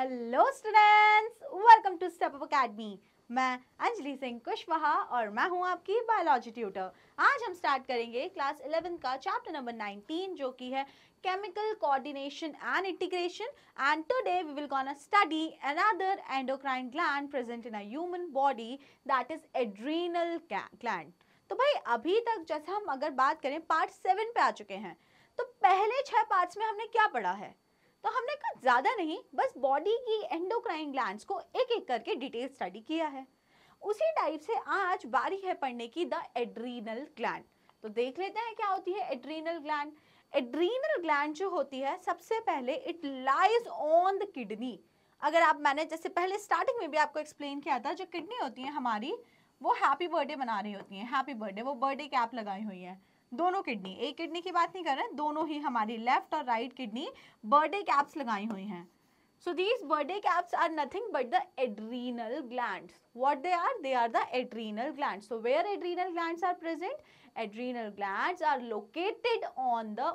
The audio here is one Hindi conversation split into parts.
Hello students welcome to step up academy मैं अंजलि सिंह कुशवाहा और मैं हूं आपकी बायोलॉजी ट्यूटर आज हम स्टार्ट करेंगे क्लास 11 का चैप्टर नंबर नाइनटीन जो कि है chemical coordination and integration and today we will gonna study another endocrine gland present in a human body that is adrenal gland तो भाई अभी तक जैसे हम अगर बात करें पार्ट सेवन पे आ चुके हैं तो पहले छह पार्ट्स में हमने क्या पढ़ा है तो हमने कुछ ज़्यादा नहीं बस बॉडी की एंडोक्राइन ग्लैंड्स को एक एक करके डिटेल स्टडी किया है उसी टाइप से आज बारी है पढ़ने की द एड्रीनल ग्लैंड तो देख लेते हैं क्या होती है एड्रीनल ग्लैंड एड्रीनल ग्लैंड जो होती है सबसे पहले it lies on the kidney अगर आप मैंने जैसे पहले स्टार्टिंग में भी आपको एक्सप्लेन किया था जो किडनी होती है हमारी वो हैप्पी बर्थडे मना रही होती है हैप्पी बर्थडे वो बर्थडे कैप लगाई हुई है दोनों किडनी एक किडनी की बात नहीं कर रहे दोनों ही हमारी लेफ्ट और राइट किडनी बर्थडे कैप्स लगाई हुई हैं so these birthday caps are nothing but the adrenal gland what they are they are the adrenal gland so where adrenal gland are present adrenal gland are located on the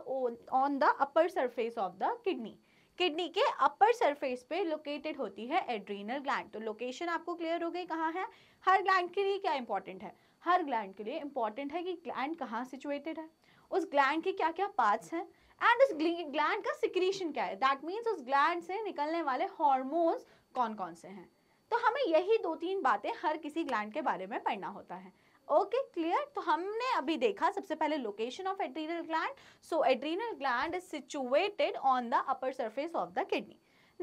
on the upper surface of the kidney kidney के अपर सरफेस पे लोकेटेड होती है एड्रीनल ग्लैंड तो लोकेशन आपको क्लियर हो गई कहाँ है हर ग्लैंड के लिए क्या इंपॉर्टेंट है हर ग्लैंड के लिए इंपॉर्टेंट है कि ग्लैंड कहाँ सिचुएटेड है उस ग्लैंड के क्या क्या पार्ट्स हैं एंड उस ग्लैंड का सिक्रीशन क्या है दैट मीन्स उस ग्लैंड से निकलने वाले हॉर्मोन्स कौन कौन से हैं तो हमें यही दो तीन बातें हर किसी ग्लैंड के बारे में पढ़ना होता है ओके okay, क्लियर तो हमने अभी देखा सबसे पहले location of adrenal gland so adrenal gland is situated on the upper surface of the kidney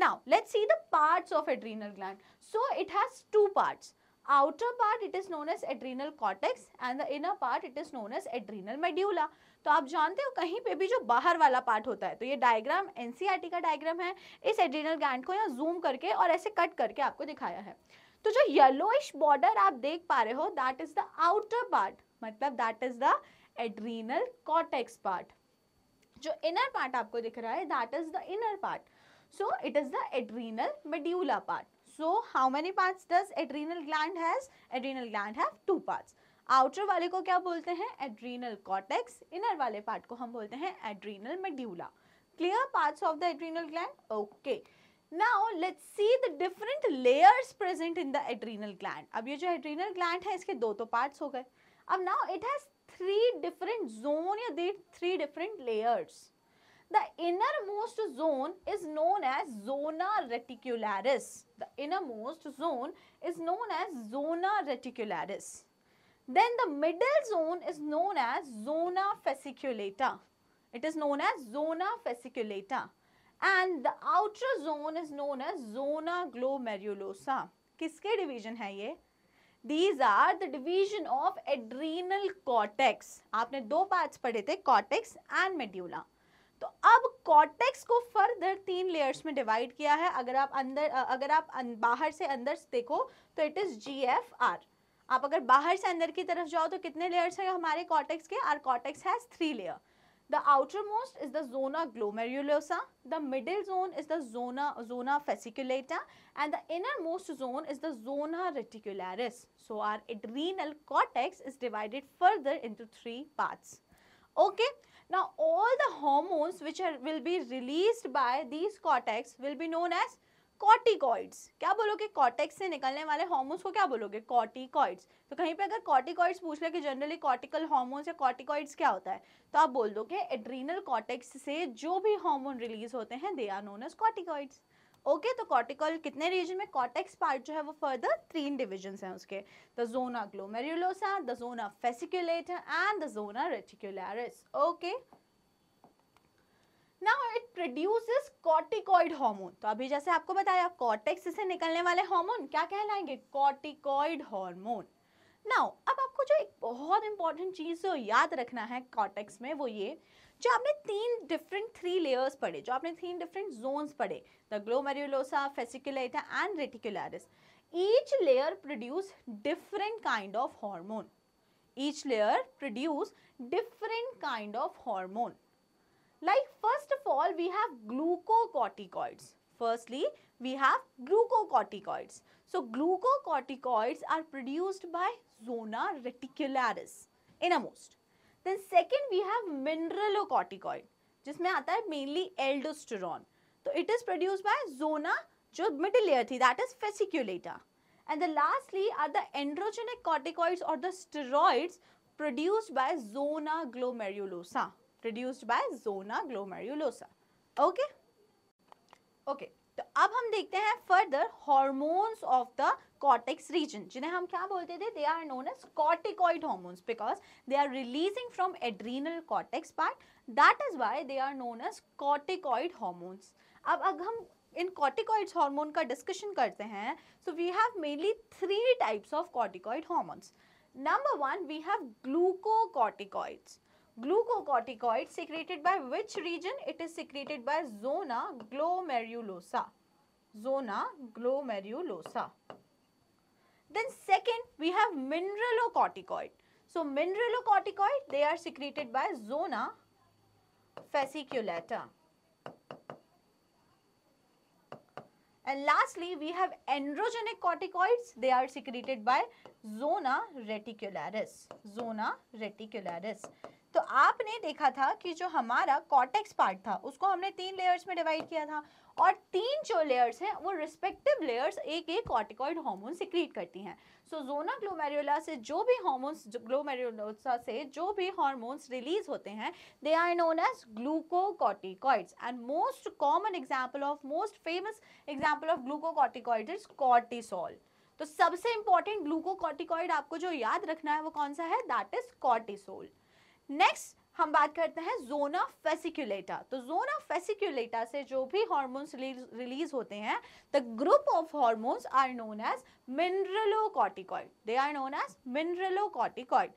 now let's see the parts of adrenal gland so it has two parts outer part it is known as adrenal cortex and the inner part it is known as adrenal medulla तो आप जानते हो कहीं पे भी जो बाहर वाला पार्ट होता है तो ये डायग्राम एनसीईआरटी e का डायग्राम है इस एड्रीनल ग्लैंड को यहाँ जूम करके और ऐसे कट करके आपको दिखाया है तो जो येलोइश बॉर्डर आप देख पा रहे हो that is the outer part मतलब that is the adrenal cortex part जो इनर पार्ट आपको दिख रहा है that is the inner part so it is the adrenal medulla part so how many parts does adrenal gland has adrenal gland have two parts outer वाले को क्या बोलते हैं एड्रीनल कॉटेक्स इनर वाले पार्ट को हम बोलते हैं adrenal medulla clear parts of the adrenal gland okay now let's see the different layers present in the adrenal gland अब ये जो एड्रीनल ग्लैंड है इसके दो तो पार्ट्स हो गए अब now it has three different zone या three different layers the innermost zone is known as zona reticularis the innermost zone is known as zona reticularis then the middle zone is known as zona fasciculata it is known as zona fasciculata and the outer zone is known as zona glomerulosa किसके डिवीजन है ये these are the division of adrenal cortex आपने दो पार्ट्स पढ़े थे कॉटेक्स एंड मेड्यूला तो अब कॉटेक्स को फर्दर तीन लेयर्स में डिवाइड किया है अगर आप अंदर अगर आप अं, बाहर से अंदर से देखो तो it is G F R आप अगर बाहर से अंदर की तरफ जाओ तो कितने लेयर्स हैं हमारे कॉटेक्स के our cortex has three layer the outermost is the zona glomerulosa the middle zone is the zona zona fasciculata and the innermost zone is the zona reticularis so our adrenal cortex is divided further into three parts okay now all the hormones which are will be released by these cortex will be known as corticoids क्या बोलोगे कॉर्टेक्स से निकलने वाले हॉर्मोन्स को क्या बोलोगे कॉर्टिकॉइड्स तो कहीं पे अगर कॉर्टिकॉइड्स पूछ ले कि जनरली कॉर्टिकल हॉर्मोन्स या कॉर्टिकॉइड्स क्या होता है तो आप बोल दोगे एड्रीनल कॉर्टेक्स से जो भी हॉर्मोन रिलीज होते हैं they are known as corticoids okay तो कॉर्टिकल कितने रीजन में कॉटेक्स पार्ट जो है वो फर्दर तीन डिविजन है उसके the zona glomerulosa the zona fasciculata and the zona reticularis okay Now it produces corticoid hormone. तो अभी जैसे आपको बताया कॉर्टेक्स से निकलने वाले हार्मोन क्या कहलाएंगे कॉर्टिकॉइड हार्मोन नाउ अब आपको जो एक बहुत इंपॉर्टेंट चीज़ याद रखना है कॉर्टेक्स में वो ये जो आपने तीन डिफरेंट थ्री लेयर्स पढ़े जो आपने तीन डिफरेंट जोन्स पढ़े the glomerulosa fasciculata and reticularis each layer produce different kind of hormone each layer produce different kind of hormone like first of all we have glucocorticoids firstly we have glucocorticoids so glucocorticoids are produced by zona reticularis innermost then second we have mineralocorticoid जिसमें आता है मेनली एल्डोस्टेरॉन तो it is produce by zona जो मिडिल ईयर थी that is fasciculata and the lastly are the androgenic corticoids और the steroids produced by zona glomerulosa produced by zona glomerulosa okay okay तो अब हम देखते हैं further hormones of the cortex region जिन्हें हम क्या बोलते थे they are known as corticoid hormones because they are releasing from adrenal cortex part that is why they are known as corticoid hormones अब अगर हम इन कॉर्टिकॉइड्स हार्मोन का डिस्कशन करते हैं so we have mainly three types of corticoid hormones number one we have glucocorticoids Glucocorticoid secreted by which region? It is secreted by zona glomerulosa. Zona glomerulosa. Then second, we have mineralocorticoid. So, mineralocorticoid, they are secreted by zona fasciculata. And lastly, we have androgenic corticoids. They are secreted by zona reticularis. Zona reticularis. तो आपने देखा था कि जो हमारा कॉटेक्स पार्ट था उसको हमने तीन लेयर्स में डिवाइड किया था और तीन जो लेयर्स हैं वो रिस्पेक्टिव लेयर्स एक एक कॉर्टिकॉइड हार्मोन सिक्रीट करती हैं सो so, जोना ग्लोमेरुला से जो भी हार्मोन्स ग्लोमेरुलोसा से जो भी हार्मोन्स रिलीज होते हैं they are known as glucocorticoids and most common example of most famous example of glucocorticoid is cortisol तो सबसे इंपॉर्टेंट ग्लूकोकॉटिकॉइड आपको जो याद रखना है वो कौन सा है दैट इज कॉर्टिसोल नेक्स्ट हम बात करते हैं जोना फेसिकुलेटा तो जोना फेसिकुलेटा से जो भी हॉर्मोन्स रिलीज होते हैं the group of hormones are known as mineralocorticoid they are known as mineralocorticoid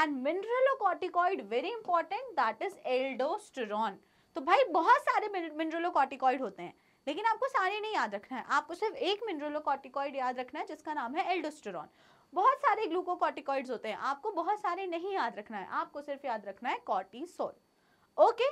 and mineralocorticoid very important that is aldosterone तो भाई बहुत सारे मिनरलोकॉटिकॉइड होते हैं लेकिन आपको सारे नहीं याद रखना है आपको सिर्फ एक मिनरलोकॉटिकॉइड याद रखना है जिसका नाम है एल्डोस्टेरॉन बहुत सारे ग्लूकोकॉटिकॉइड्स होते हैं आपको बहुत सारे नहीं याद रखना है आपको सिर्फ याद रखना है cortisol okay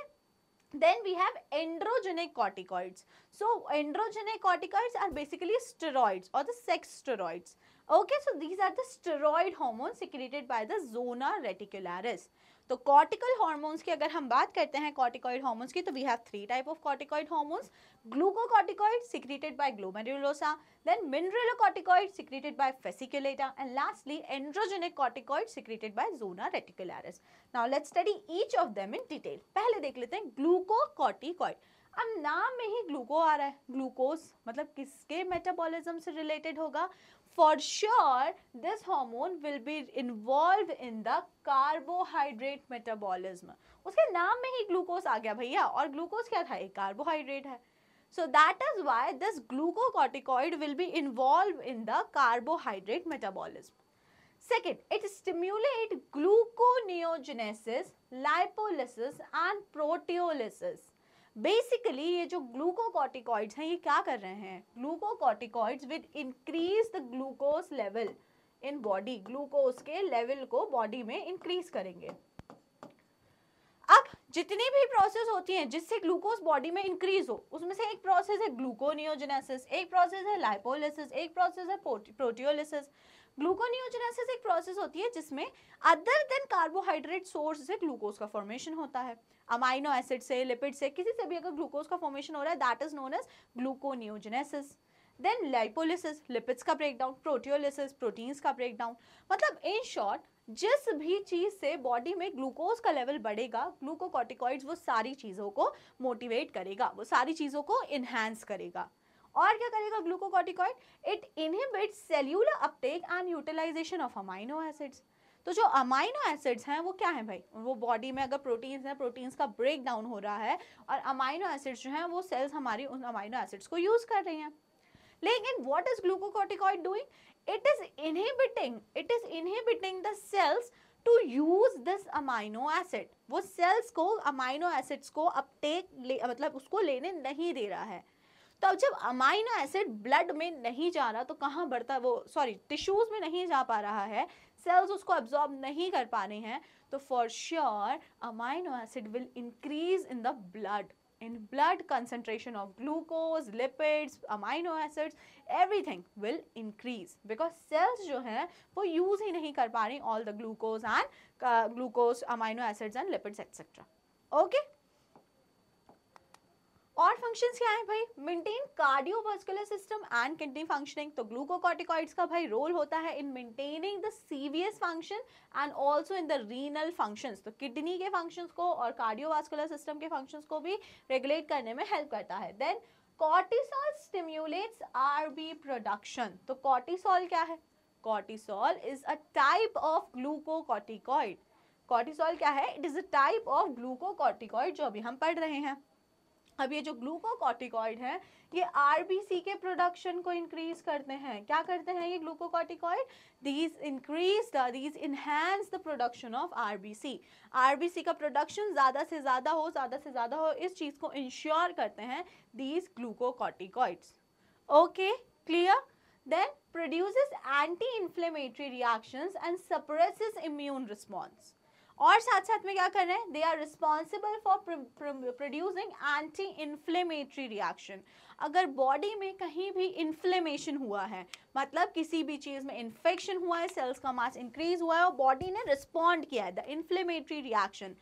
then we have androgenic corticoids so androgenic corticoids are basically steroids or the sex steroids okay so these are the steroid hormones secreted by the zona reticularis तो कॉर्टिकल हार्मोन्स की अगर हम बात करते हैं कॉर्टिकॉइड हार्मोन्स की तो we have three type of corticoid hormones glucocorticoid secreted by glomerulosa then mineralocorticoid secreted by fasciculata and lastly androgenic corticoid secreted by zona reticularis now let's study each of them in detail पहले देख लेते हैं ग्लूकोकॉर्टिकॉइड अब नाम में ही ग्लूको आ रहा है ग्लूकोज मतलब किसके मेटाबॉलिज्म से रिलेटेड होगा for sure this hormone will be involved in the carbohydrate metabolism उसके नाम में ही ग्लूकोज आ गया भैया और ग्लूकोज क्या था एक कार्बोहाइड्रेट है so that is why this glucocorticoid will be involved in the carbohydrate metabolism second it stimulate gluconeogenesis lipolysis and proteolysis basically ये जो ग्लूकोकॉर्टिकॉइड्स हैं ये क्या कर रहे हैं glucocorticoids with increase the glucose level in body glucose के लेवल को बॉडी में इंक्रीज करेंगे अब जितनी भी प्रोसेस होती हैं जिससे ग्लूकोज बॉडी में इंक्रीज हो उसमें से एक प्रोसेस है ग्लूकोनियोजेनेसिस एक प्रोसेस है लाइपोलिसिस एक प्रोसेस है प्रोटियोलिसिस ग्लूकोनियोजेनेसिस एक प्रोसेस होती है जिसमें अदर देन कार्बोहाइड्रेट सोर्स से ग्लूकोज का फॉर्मेशन होता है अमाइनो एसिड से लिपिड से किसी से भी अगर ग्लूकोज का फॉर्मेशन हो रहा है that is known as gluconeogenesis then lipolysis lipids का ब्रेकडाउन प्रोटियोलिसिस प्रोटीन्स का ब्रेकडाउन मतलब इन शॉर्ट जिस भी चीज़ से बॉडी में ग्लूकोज का लेवल बढ़ेगा ग्लूकोकॉटिकॉइड्स वो सारी चीज़ों को मोटिवेट करेगा वो सारी चीज़ों को इन्हेंस करेगा और क्या करेगा glucocorticoid it inhibits cellular uptake and utilization of amino acids तो जो अमाइनो एसिड्स हैं वो क्या है भाई वो बॉडी में अगर प्रोटीन्स हैं प्रोटीन्स का ब्रेक डाउन हो रहा है और अमाइनो एसिड्स जो हैं वो सेल्स हमारी उन अमाइनो एसिड्स को यूज़ कर रही हैं लेकिन what is glucocorticoid doing it is inhibiting it is inhibiting the cells to use this amino acid वो सेल्स को अमाइनो एसिड्स को अपटेक मतलब उसको लेने नहीं दे रहा है तो अब जब अमाइनो एसिड ब्लड में नहीं जा रहा तो कहाँ बढ़ता है वो सॉरी टिश्यूज में नहीं जा पा रहा है सेल्स उसको एब्जॉर्ब नहीं कर पा रहे हैं तो for sure amino acid will increase in the blood in blood concentration of glucose lipids amino acids everything will increase because cells जो हैं वो यूज ही नहीं कर पा रही all the glucose and glucose amino acids and lipids etcetera okay और फंक्शंस तो तो तो क्या है भाई maintain cardiovascular system and kidney functioning तो ग्लूकोकॉर्टिकॉइड्स का भाई रोल होता है in maintaining the सीवियस function and also in the renal functions तो किडनी के फंक्शंस को और कार्डियोवास्कुलर सिस्टम के फंक्शंस को भी रेगुलेट करने में हेल्प करता है देन कॉर्टिसॉल स्टिम्यूलेट्स आरबी प्रोडक्शन तो कॉर्टिसॉल क्या है cortisol is a type of glucocorticoid cortisol क्या है it is a type of glucocorticoid जो अभी हम पढ़ रहे हैं अब ये जो ग्लूकोकॉटिकॉइड है ये आरबीसी के प्रोडक्शन को इंक्रीज करते हैं क्या करते हैं ये glucocorticoid these increase these enhance the production of RBC RBC का प्रोडक्शन ज़्यादा से ज़्यादा हो ज़्यादा से ज़्यादा हो इस चीज़ को इंश्योर करते हैं these glucocorticoids okay clear then produces anti inflammatory reactions and suppresses immune response और साथ साथ में क्या कर रहे हैं they are responsible for producing anti inflammatory reaction अगर बॉडी में कहीं भी इन्फ्लेमेशन हुआ है मतलब किसी भी चीज़ में इन्फेक्शन हुआ है सेल्स का मास इंक्रीज हुआ है और बॉडी ने रिस्पॉन्ड किया है the inflammatory reaction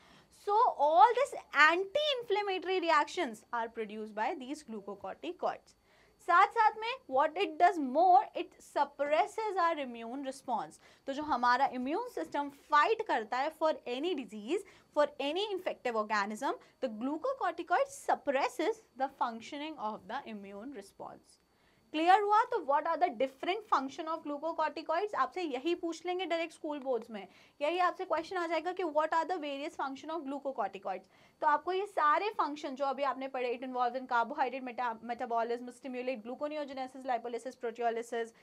so all this anti inflammatory reactions are produce by these glucocorticoids साथ साथ में what it does more it suppresses our immune response तो जो हमारा इम्यून सिस्टम फाइट करता है for any disease for any infective organism the glucocorticoid suppresses the functioning of the immune response clear हुआ तो what are the different function of glucocorticoids आपसे यही पूछ लेंगे डायरेक्ट स्कूल बोर्ड्स में यही आपसे क्वेश्चन आ जाएगा कि what are the various function of glucocorticoids तो आपको ये सारे फंक्शन जो अभी आपने पढ़े it involve in carbohydrate metabolism stimulate gluconeogenesis lipolysis proteolysis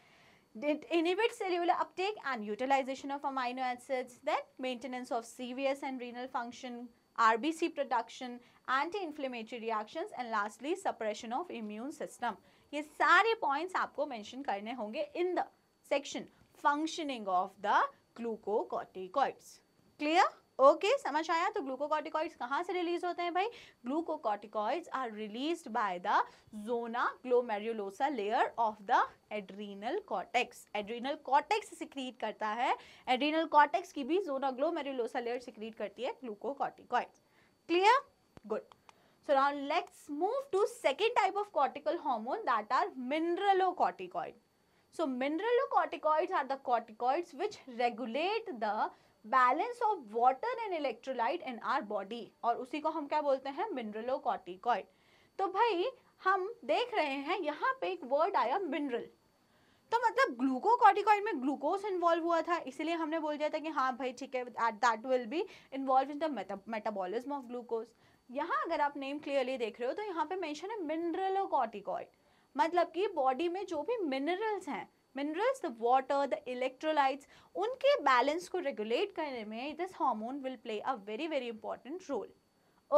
it inhibits cellular uptake and utilization of amino acids, then maintenance of CVS and renal function, RBC production, anti-inflammatory reactions and lastly suppression of immune system. ये सारे पॉइंट्स आपको मेंशन करने होंगे in the section functioning of the glucocorticoids clear okay okay, समझ आया तो ग्लूकोकॉटिकॉइड्स कहाँ से रिलीज होते हैं भाई glucocorticoids are released by the zona glomerulosa layer of the adrenal cortex adrenal cortex secrete करता है एड्रीनल कॉटेक्स की भी जोना ग्लोमेरुलोसा लेयर सिक्रीट करती है glucocorticoids clear good So now let's move to second type of cortical hormone that are mineralocorticoid. So mineralocorticoids are the corticoids which regulate the balance of water and electrolyte in our body और उसी को हम क्या बोलते हैं मिनरलोकॉटिकॉइड तो भाई हम देख रहे हैं यहाँ पे एक वर्ड आया मिनरल तो मतलब ग्लूकोकॉटिकॉइड में ग्लूकोज इन्वॉल्व हुआ था इसलिए हमने बोल दिया था कि हाँ भाई ठीक है that will be involve in the metabolism of glucose यहाँ अगर आप नेम क्लियरली देख रहे हो तो यहाँ पे मेंशन है मिनरलो कॉर्टिकॉइड मतलब कि बॉडी में जो भी मिनरल्स हैं minerals the water the electrolytes उनके बैलेंस को रेगुलेट करने में this hormone will play a very very important role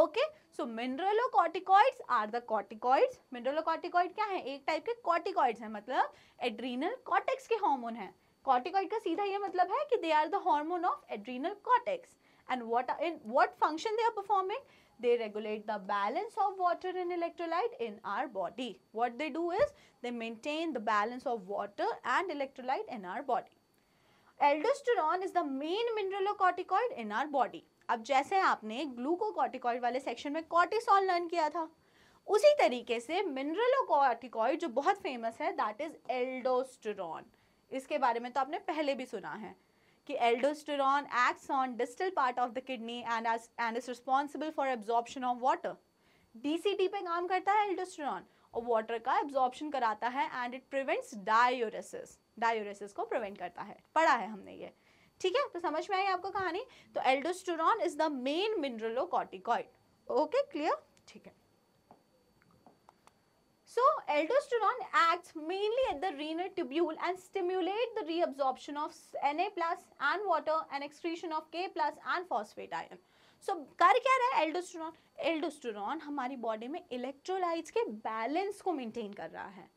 okay so mineralocorticoids are the corticoids mineralocorticoid क्या है एक टाइप के कॉर्टिकॉइड्स हैं मतलब एड्रीनल कॉटेक्स के हॉर्मोन हैं कॉर्टिकॉइड का सीधा ये मतलब है कि they are the hormone of adrenal cortex and what in what function they are performing They regulate the balance of water and electrolyte in our body. What they do is they maintain the balance of water and electrolyte in our body. aldosterone is the main mineralocorticoid in our body अब जैसे आपने ग्लूकोकॉटिकॉइड वाले सेक्शन में कॉर्टिसॉल लर्न किया था उसी तरीके से मिनरलोकॉटिकॉइड जो बहुत फेमस है दैट इज एल्डोस्टेरॉन इसके बारे में तो आपने पहले भी सुना है कि aldosterone acts on distal part of the kidney and and is responsible for absorption of water DCT पे काम करता है एल्डोस्टेरॉन और वाटर का एब्जॉर्प्शन कराता है and it prevents diuresis diuresis को प्रिवेंट करता है पढ़ा है हमने ये ठीक है तो समझ में आई आपको कहानी तो aldosterone is the main mineralocorticoid okay clear ठीक है So aldosterone acts mainly at the renal tubule and stimulate the reabsorption of Na plus and water and excretion of K plus and phosphate ion. So so, कर क्या रहा है एल्डोस्टेरॉन एल्डोस्टेरॉन हमारी बॉडी में इलेक्ट्रोलाइट्स के बैलेंस को मेंटेन कर रहा है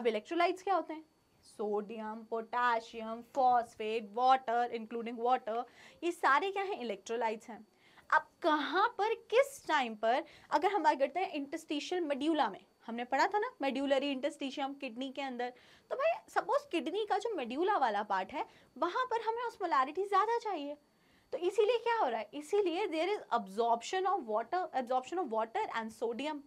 अब इलेक्ट्रोलाइट्स क्या होते हैं sodium potassium phosphate water including water ये सारे क्या हैं इलेक्ट्रोलाइट्स हैं अब कहाँ पर किस टाइम पर अगर हम बात करते हैं इंटस्टिशियल मेड्यूला में हमने पढ़ा था ना मेड्यूलरी इंटस्टिशियम किडनी के अंदर तो भाई सपोज किडनी का जो मेड्यूला वाला पार्ट है वहाँ पर हमें ऑस्मोलैरिटी ज़्यादा चाहिए तो इसीलिए क्या हो रहा है इसीलिए there is absorption of water absorption of water and sodium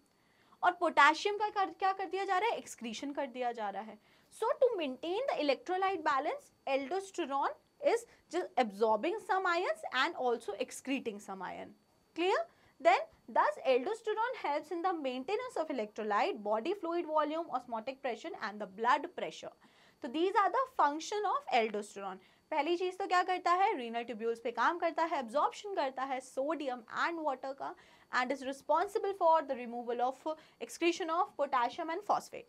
और पोटेशियम का कर, क्या कर दिया जा रहा है एक्सक्रीशन कर दिया जा रहा है so to maintain the electrolyte balance aldosterone is just absorbing some ions and also excreting some ion clear Then thus aldosterone helps in the maintenance of electrolyte, body fluid volume, osmotic pressure and the blood pressure. so these are the function of aldosterone पहली चीज़ तो क्या करता है रीनल ट्यूब्यूल्स पे काम करता है एब्जॉर्प्शन करता है सोडियम एंड वाटर का and is responsible for the removal of excretion of potassium and phosphate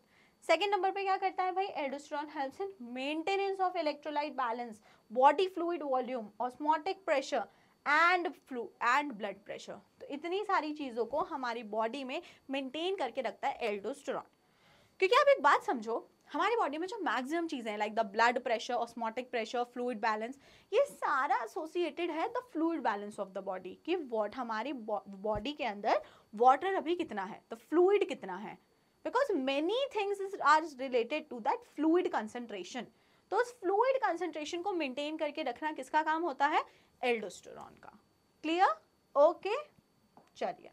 second number पे क्या करता है भाई aldosterone helps in maintenance of electrolyte balance body fluid volume osmotic pressure and flu and blood pressure इतनी सारी चीज़ों को हमारी बॉडी में मेंटेन करके रखता है एल्डोस्टेरॉन क्योंकि आप एक बात समझो हमारी बॉडी में जो मैक्सिमम चीज़ें हैं like the blood pressure osmotic pressure fluid balance ये सारा एसोसिएटेड है the fluid balance of the body कि वॉट हमारी बॉडी के अंदर वाटर अभी कितना है द फ्लूड कितना है because many things are related to that fluid concentration तो उस फ्लूड कंसनट्रेशन को मेंटेन करके रखना किसका काम होता है एल्डोस्टोरॉन का क्लियर ओके okay? चलिए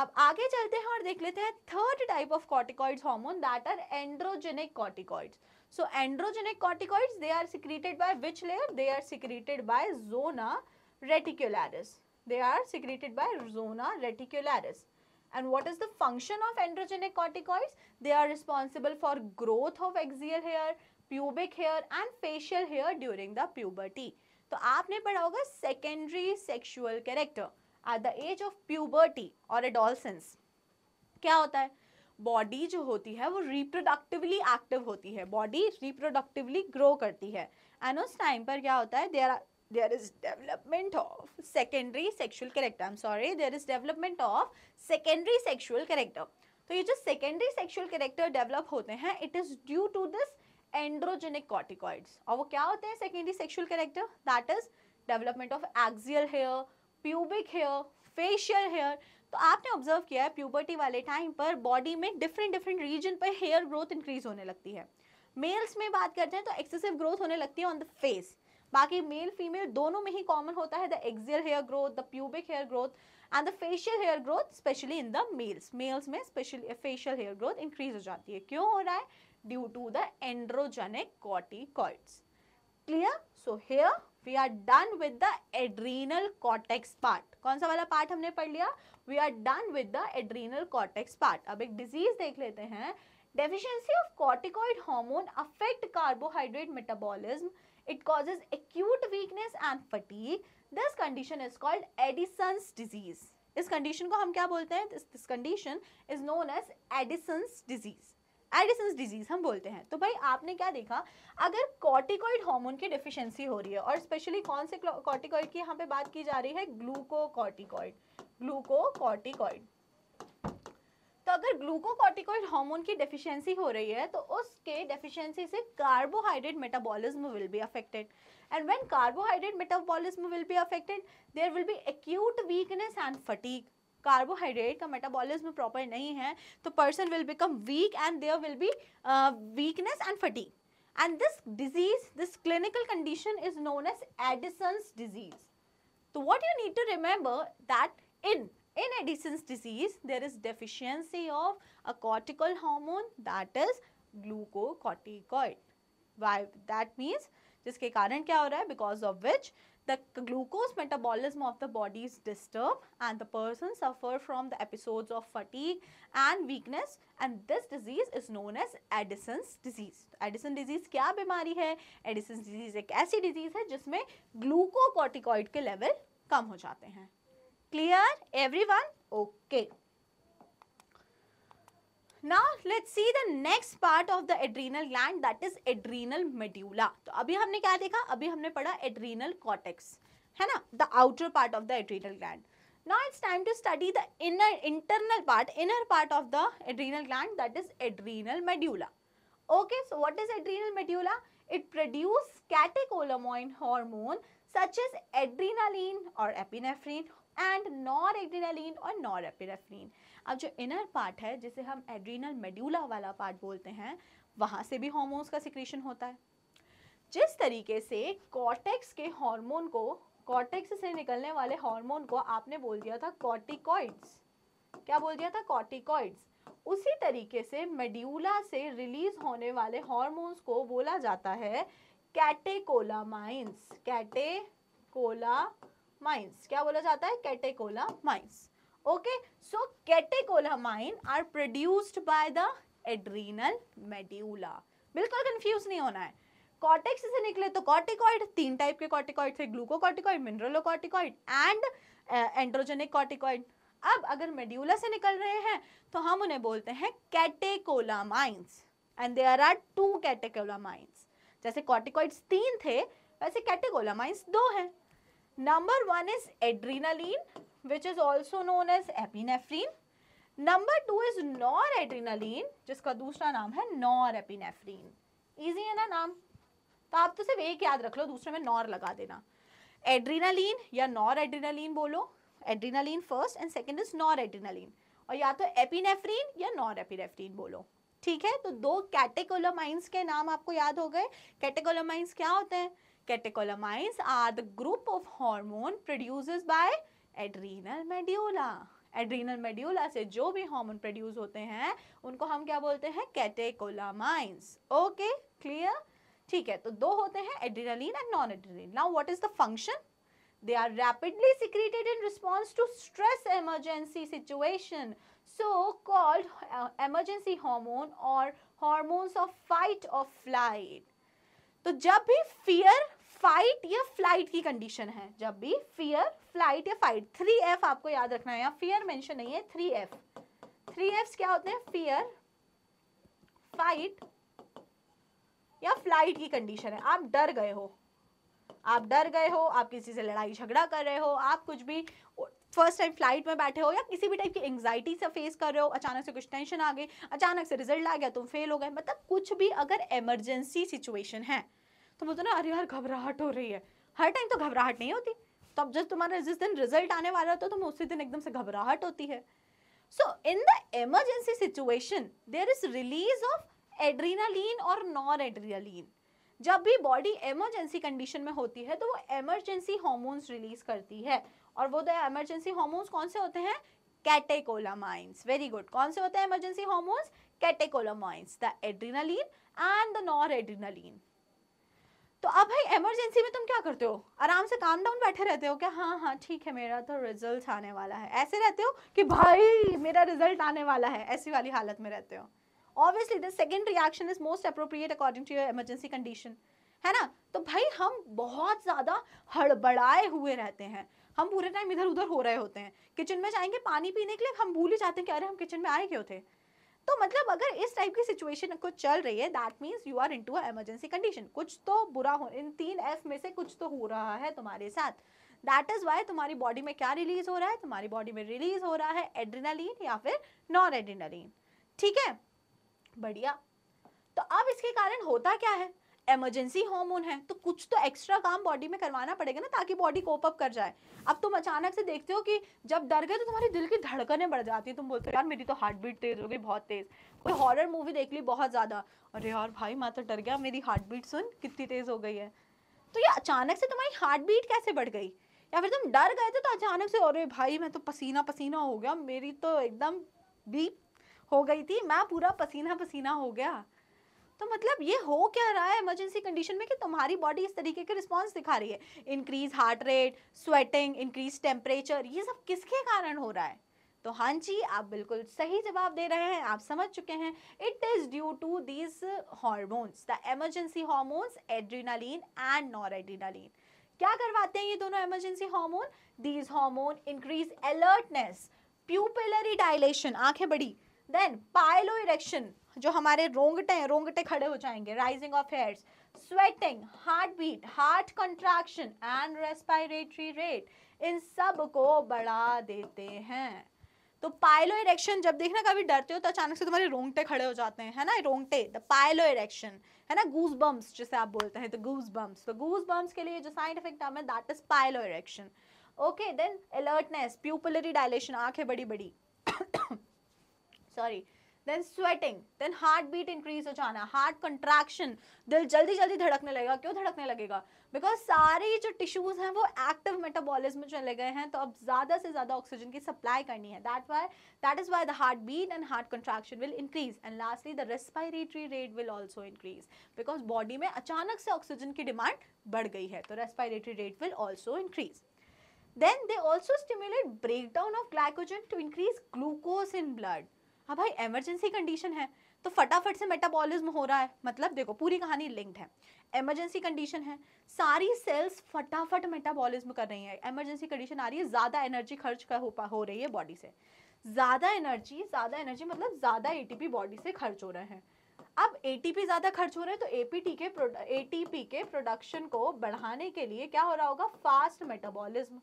अब आगे चलते हैं और देख लेते हैं third type of corticoids hormone that are androgenic corticoids so androgenic corticoids they are secreted by which layer they are secreted by zona reticularis they are secreted by zona reticularis and what is the function of androgenic corticoids they are responsible for growth of axial hair pubic hair and facial hair during the puberty तो आपने पढ़ा होगा secondary sexual character at the age of puberty और एडोलसेंस क्या होता है बॉडी जो होती है वो रिप्रोडक्टिवली एक्टिव होती है बॉडी रिप्रोडक्टिवली ग्रो करती है एंड उस टाइम पर क्या होता है there there is development of secondary sexual character I am sorry there is development of secondary sexual character तो ये जो सेकेंडरी सेक्शुअल करेक्टर डेवलप होते हैं it is due to this androgenic corticoids और वो क्या होते हैं secondary sexual character that is development of axial hair pubic hair facial hair तो आपने ऑब्जर्व किया है प्यूबर्टी वाले टाइम पर बॉडी में डिफरेंट डिफरेंट रीजन पर हेयर ग्रोथ इंक्रीज होने लगती है मेल्स में बात करते हैं तो एक्सेसिव ग्रोथ होने लगती है ऑन द फेस बाकी मेल फीमेल दोनों में ही कॉमन होता है the axial hair growth the pubic hair growth and the facial hair growth specially in the males males में specially facial hair growth increase हो जाती है क्यों हो रहा है due to the androgenic corticoids clear so here we are done with the adrenal cortex part कौन सा वाला पार्ट हमने पढ़ लिया we are done with the adrenal cortex part अब एक डिजीज देख लेते हैं deficiency of corticoid hormone affect carbohydrate metabolism it causes acute weakness and fatigue this condition is called addison's disease इस कंडीशन को हम क्या बोलते हैं this condition is known as Addison's disease Addison's disease हम बोलते हैं तो भाई आपने क्या देखा अगर कॉर्टिकॉइड हार्मोन की डिफिशियंसी हो रही है और स्पेशली कौन से कॉर्टिकॉइड की यहाँ पे बात की जा रही है ग्लूकोकॉर्टिकॉइड ग्लूकोकॉर्टिकॉइड तो अगर ग्लूकोकॉर्टिकॉइड हार्मोन की डिफिशियंसी हो रही है तो उसके डिफिशियंसी से carbohydrate metabolism will be affected and when carbohydrate metabolism will be affected there will be acute weakness and fatigue carbohydrate का मेटाबॉलिज्म प्रॉपर नहीं है तो person will become weak and there will be weakness and fatigue and this disease this clinical condition is known as Addison's disease तो what you need to remember that in in Addison's disease there is deficiency of a cortical hormone that is glucocorticoid why that means जिसके कारण क्या हो रहा है because of which the glucose metabolism of the body is disturbed and the person suffer from the episodes of fatigue and weakness and this disease is known as Addison's disease. Addison disease kya bimari hai Addison's disease ek aisi disease hai jisme glucocorticoid ke level kam ho jate hain Clear everyone? Okay. now let's see the next part of the adrenal gland that is adrenal medulla तो अभी हमने क्या देखा अभी हमने पढ़ा adrenal cortex है ना the outer part of the adrenal gland now it's time to study the inner internal part inner part of the adrenal gland that is adrenal medulla okay so what is adrenal medulla it produces catecholamine hormone such as adrenaline or epinephrine and noradrenaline or norepinephrine अब जो इनर पार्ट है जिसे हम एड्रीनल मेड्यूला वाला पार्ट बोलते हैं वहाँ से भी हॉर्मोन्स का सिक्रेशन होता है जिस तरीके से कॉर्टेक्स के हार्मोन को कॉर्टेक्स से निकलने वाले हार्मोन को आपने बोल दिया था कॉर्टिकॉइड्स क्या बोल दिया था कॉर्टिकॉइड्स उसी तरीके से मेड्यूला से रिलीज होने वाले हॉर्मोन्स को बोला जाता है कैटेकोलामाइंस कैटेकोलामाइंस क्या बोला जाता है catecholamines okay so catecholamine are produced by the adrenal medulla बिल्कुल कंफ्यूज नहीं होना है कॉटेक्स से निकले तो कॉर्टिकॉइड तीन टाइप के कॉर्टिकॉइड थे glucocorticoid mineralocorticoid and androgenic corticoid अब अगर मेड्यूला से निकल रहे हैं तो हम उन्हें बोलते हैं catecholamines and there are two catecholamines जैसे कॉर्टिकॉइड्स तीन थे वैसे कैटेकोलामाइंस दो हैं number one is adrenaline which is also known as epinephrine. Number two is noradrenaline, जिसका दूसरा नाम है norepinephrine. Easy है ना नाम तो आप तो सिर्फ एक याद रख लो दूसरे में नॉर लगा देना एड्रीनालीन या नॉर एड्रीनालीन बोलो adrenaline first and second is nor adrenaline और या तो एपिनेफ्रीन या नॉर एपिनेफ्रीन बोलो ठीक है तो दो कैटेकोलोमाइंस के नाम आपको याद हो गए कैटेकोलोमाइंस क्या होते हैं catecholamines are the group of hormone produces by adrenal medulla adrenal medulla से जो भी हार्मोन प्रोड्यूस होते हैं उनको हम क्या बोलते हैं कैटेकोलामाइंस ओके क्लियर ठीक है तो दो होते हैं adrenaline and non adrenaline now what is the function they are rapidly secreted in response to stress emergency situation so called uh, emergency hormone or hormones of fight or flight तो जब भी फियर फाइट या फ्लाइट की कंडीशन है जब भी फियर फ्लाइट या फाइट थ्री एफ आपको याद रखना है फियर मेंशन नहीं है थ्री एफ थ्री एफ क्या होते हैं फियर फाइट या फ्लाइट की कंडीशन है आप डर गए हो आप डर गए हो आप किसी से लड़ाई झगड़ा कर रहे हो आप कुछ भी फर्स्ट टाइम फ्लाइट में बैठे हो या किसी भी टाइप की एंगजाइटी से फेस कर रहे हो अचानक से कुछ टेंशन आ गई अचानक से रिजल्ट आ गया तुम फेल हो गए मतलब कुछ भी अगर इमरजेंसी सिचुएशन है तो बोलते ना अरे यार घबराहट हो रही है हर टाइम तो घबराहट नहीं होती तो अब जब तुम्हारा जिस दिन रिजल्ट आने वाला होता है तो तुम्हें उसी दिन एकदम से घबराहट होती है so in the emergency situation there is release of adrenaline और नॉन एड्रीनालीन जब भी बॉडी इमरजेंसी कंडीशन में होती है तो वो इमरजेंसी हॉर्मोन्स रिलीज करती है और वो तो इमरजेंसी हॉर्मोन्स कौन से होते हैं कैटेकोलामाइंस वेरी गुड कौन से होते हैं emergency hormones catecholamines the adrenaline and the nor adrenaline तो अब भाई इमरजेंसी में तुम क्या करते हो आराम से काम डाउन बैठे रहते हो क्या हाँ हाँ ठीक है मेरा तो रिजल्ट आने वाला है ऐसे रहते हो कि भाई मेरा रिजल्ट आने वाला है ऐसी वाली हालत में रहते हो obviously the second reaction is most appropriate according to your emergency condition है ना तो भाई हम बहुत ज़्यादा हड़बड़ाए हुए रहते हैं हम पूरे टाइम इधर उधर हो रहे होते हैं किचन में जाएंगे पानी पीने के लिए हम भूल ही जाते हैं कि अरे हम किचन में आए क्यों थे तो मतलब अगर इस टाइप की सिचुएशन कुछ चल रही है that means you are into emergency condition कुछ तो बुरा हो इन तीन एफ में से कुछ तो हो रहा है तुम्हारे साथ दैट इज वाई तुम्हारी बॉडी में क्या रिलीज हो रहा है तुम्हारी बॉडी में रिलीज हो रहा है एड्रीनालीन या फिर नॉन एड्रीनालीन ठीक है बढ़िया तो अब इसके कारण होता क्या है एमरजेंसी हॉर्मोन है तो कुछ तो एक्स्ट्रा काम बॉडी में करवाना पड़ेगा ना ताकि बॉडी कोप अप कर जाए अब तुम अचानक से देखते हो कि जब डर गए तो तुम्हारे दिल की धड़कनें बढ़ जाती है तुम बोलते हो यार मेरी तो हार्ट बीट तेज हो गई बहुत तेज कोई हॉरर मूवी देख ली बहुत ज़्यादा अरे यार भाई मैं तो डर गया मेरी हार्ट बीट सुन कितनी तेज़ हो गई है तो ये अचानक से तुम्हारी हार्ट बीट कैसे बढ़ गई या फिर तुम डर गए थे तो अचानक से अरे भाई मैं तो पसीना पसीना हो गया मेरी तो एकदम बीप हो गई थी मैं पूरा पसीना पसीना हो गया तो मतलब ये हो क्या रहा है इमरजेंसी कंडीशन में कि तुम्हारी बॉडी इस तरीके के रिस्पॉन्स दिखा रही है increase heart rate sweating increase temperature ये सब किसके कारण हो रहा है तो हाँ जी आप बिल्कुल सही जवाब दे रहे हैं आप समझ चुके हैं it is due to these hormones the emergency hormones adrenaline and nor adrenaline क्या करवाते हैं ये दोनों emergency hormone these hormone increase alertness pupillary dilation आंखें बड़ी देन पायलो इरेक्शन जो हमारे रोंगटे हैं रोंगटे खड़े हो जाएंगे rising of hairs sweating heart beat heart contraction and respiratory rate इन सब को बढ़ा देते हैं तो पायलो इरेक्शन जब देखना कभी डरते हो तो अचानक से तुम्हारे रोंगटे खड़े हो जाते हैं है ना रोंगटे द पायलो इरेक्शन है ना गूज बम्स जिसे आप बोलते हैं तो गूज बम्स तो गूज बम्स के लिए जो साइंटिफिक टर्म है that is piloerection okay then alertness pupillary dilation आंखें बड़ी बड़ी sorry then sweating then heart beat increase हो जाना हार्ट कंट्रैक्शन दिल जल्दी जल्दी धड़कने लगेगा क्यों धड़कने लगेगा बिकॉज सारे जो टिश्यूज हैं वो एक्टिव मेटाबॉलिज्म चले गए हैं तो अब ज़्यादा से ज़्यादा ऑक्सीजन की सप्लाई करनी है that why that is why the heart beat and heart contraction will increase and lastly the respiratory rate will also increase because body में अचानक से ऑक्सीजन की डिमांड बढ़ गई है तो respiratory rate will also increase Then they also stimulate breakdown of glycogen to increase glucose in blood. हाँ भाई एमरजेंसी कंडीशन है तो फटाफट से मेटाबॉलिज्म हो रहा है मतलब देखो पूरी कहानी लिंक्ड है एमरजेंसी कंडीशन है सारी सेल्स फटाफट मेटाबॉलिज्म कर रही है एमरजेंसी कंडीशन आ रही है ज़्यादा एनर्जी खर्च कर हो, हो रही है बॉडी से ज़्यादा एनर्जी ज़्यादा एनर्जी मतलब ज़्यादा ए बॉडी से खर्च हो रहे हैं अब ए ज़्यादा खर्च हो रहे हैं तो एपीटी के ए के प्रोडक्शन को बढ़ाने के लिए क्या हो रहा होगा फास्ट मेटाबॉलिज्म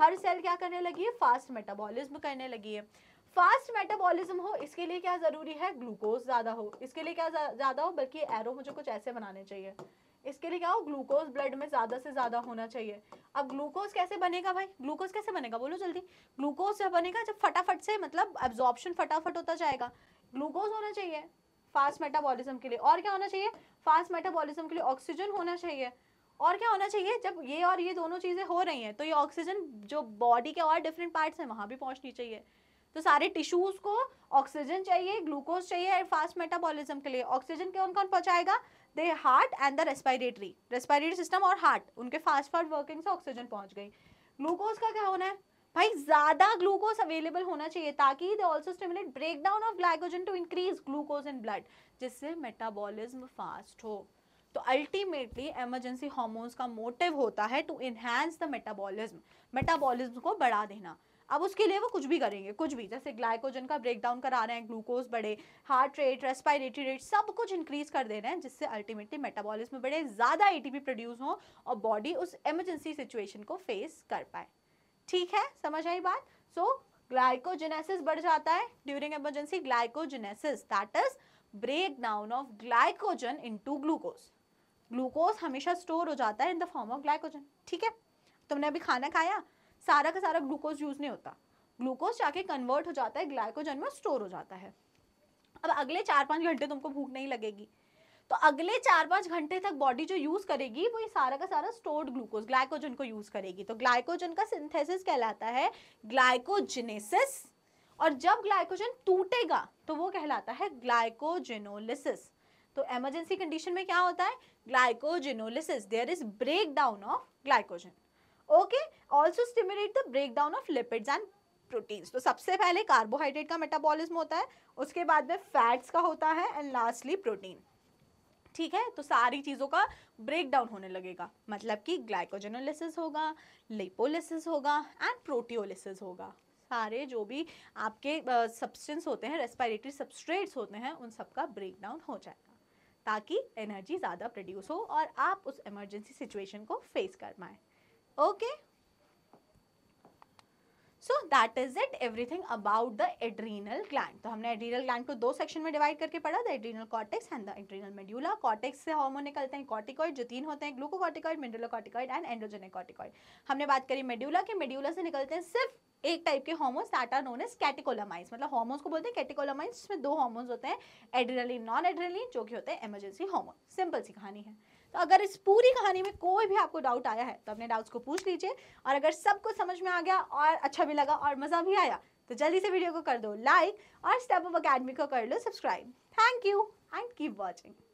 हर सेल क्या करने लगी है फास्ट मेटाबॉलिज्म करने लगी है फास्ट मेटाबॉलिज्म हो इसके लिए क्या ज़रूरी है ग्लूकोज ज़्यादा हो इसके लिए क्या ज़्यादा हो बल्कि एरो मुझे कुछ ऐसे बनाने चाहिए इसके लिए क्या हो ग्लूकोज ब्लड में ज़्यादा से ज़्यादा होना चाहिए अब ग्लूकोज कैसे बनेगा भाई ग्लूकोज कैसे बनेगा बोलो जल्दी ग्लूकोज जब बनेगा जब फटाफट से मतलब एब्जॉर्प्शन फटाफट होता जाएगा ग्लूकोज होना चाहिए फास्ट मेटाबॉलिज्म के लिए और क्या होना चाहिए फास्ट मेटाबॉलिज्म के लिए ऑक्सीजन होना चाहिए और क्या होना चाहिए जब ये और ये दोनों चीज़ें हो रही हैं तो ये ऑक्सीजन जो बॉडी के और डिफरेंट पार्ट्स हैं वहां भी पहुंचनी चाहिए तो सारे टिश्यूज को ऑक्सीजन चाहिए ग्लूकोज चाहिए फास्ट मेटाबॉलिज्म के लिए ऑक्सीजन कौन कौन पहुंचाएगा the heart and the respiratory respiratory system और हार्ट उनके फास्ट फास्ट वर्किंग से ऑक्सीजन पहुंच गई ग्लूकोज का क्या होना है भाई ज्यादा ग्लूकोज अवेलेबल होना चाहिए ताकि they also stimulate break down of glycogen to increase glucose in blood जिससे मेटाबॉलिज्म फास्ट हो तो अल्टीमेटली एमरजेंसी हॉर्मोन्स का मोटिव होता है to enhance the metabolism metabolism को बढ़ा देना अब उसके लिए वो कुछ भी करेंगे कुछ भी जैसे ग्लाइकोजन का ब्रेकडाउन करा रहे हैं ग्लूकोज बढ़े हार्ट रेट रेस्पायरेटरी रेट सब कुछ इंक्रीज कर दे रहे हैं जिससे अल्टीमेटली मेटाबॉलिज्म बढ़े ज़्यादा ए प्रोड्यूस हो और बॉडी उस एमरजेंसी सिचुएशन को फेस कर पाए ठीक है समझ आई बात सो ग्लाइकोजेनेसिस बढ़ जाता है during emergency glycogenesis that is break down of glycogen into glucose glucose हमेशा स्टोर हो जाता है in the form of glycogen ठीक है तुमने अभी खाना खाया सारा का सारा ग्लूकोज यूज नहीं होता ग्लूकोज जाके कन्वर्ट हो जाता है ग्लाइकोजन में स्टोर हो जाता है अब अगले चार पांच घंटे तुमको भूख नहीं लगेगी तो अगले चार पांच घंटे तक बॉडी जो यूज़ करेगी वो ये सारा का सारा स्टोर्ड ग्लूकोज ग्लाइकोजन को यूज़ करेगी तो ग्लाइकोजन का सिंथेसिस कहलाता है ग्लाइकोजेनेसिस और जब ग्लाइकोजन टूटेगा तो वो कहलाता है ग्लाइकोजेनोलिसिस तो इमरजेंसी कंडीशन में क्या होता है glycogenolysis there is break down of glycogen okay also stimulate the breakdown of lipids and proteins तो सबसे पहले कार्बोहाइड्रेट का मेटाबॉलिज्म होता है उसके बाद में फैट्स का होता है एंड लास्टली प्रोटीन ठीक है तो सारी चीज़ों का ब्रेक डाउन होने लगेगा मतलब कि ग्लाइकोजेनोलिसिस होगा लिपोलिसिस होगा एंड प्रोटियोलिसिस होगा सारे जो भी आपके सब्सटेंस होते हैं रेस्पिरेटरी सब्सट्रेट्स होते हैं उन सब का ब्रेक डाउन हो जाएगा ताकि एनर्जी ज़्यादा प्रोड्यूस हो और आप उस इमरजेंसी सिचुएशन को फेस कर पाएँ okay so that is it everything about the adrenal gland तो हमने एड्रीनल ग्लैंड को दो सेक्शन में डिवाइड करके पढ़ा the adrenal cortex and the adrenal medulla cortex से हार्मोन निकलते हैं कॉटिकॉइड जो तीन होते हैं ग्लूकोकॉटिकॉइड मेडुलोकॉटिकॉइड एंड एंड्रोजेनिक कॉटिकॉइड हमने बात करी मेड्यूला के मेड्यूला से निकलते हैं सिर्फ एक टाइप के hormones that are known as catecholamines मतलब हॉर्मोन्स को बोलते हैं कैटिकोलामाइंस इसमें दो हॉर्मोन्स होते हैं एड्रेनलिन नॉन एड्रेनलिन जो कि होते हैं इमरजेंसी हॉर्मोन सिंपल सी कहानी है तो अगर इस पूरी कहानी में कोई भी आपको डाउट आया है तो अपने डाउट्स को पूछ लीजिए और अगर सब कुछ समझ में आ गया और अच्छा भी लगा और मज़ा भी आया तो जल्दी से वीडियो को कर दो लाइक और स्टेप अप अकेडमी को कर लो subscribe thank you and keep watching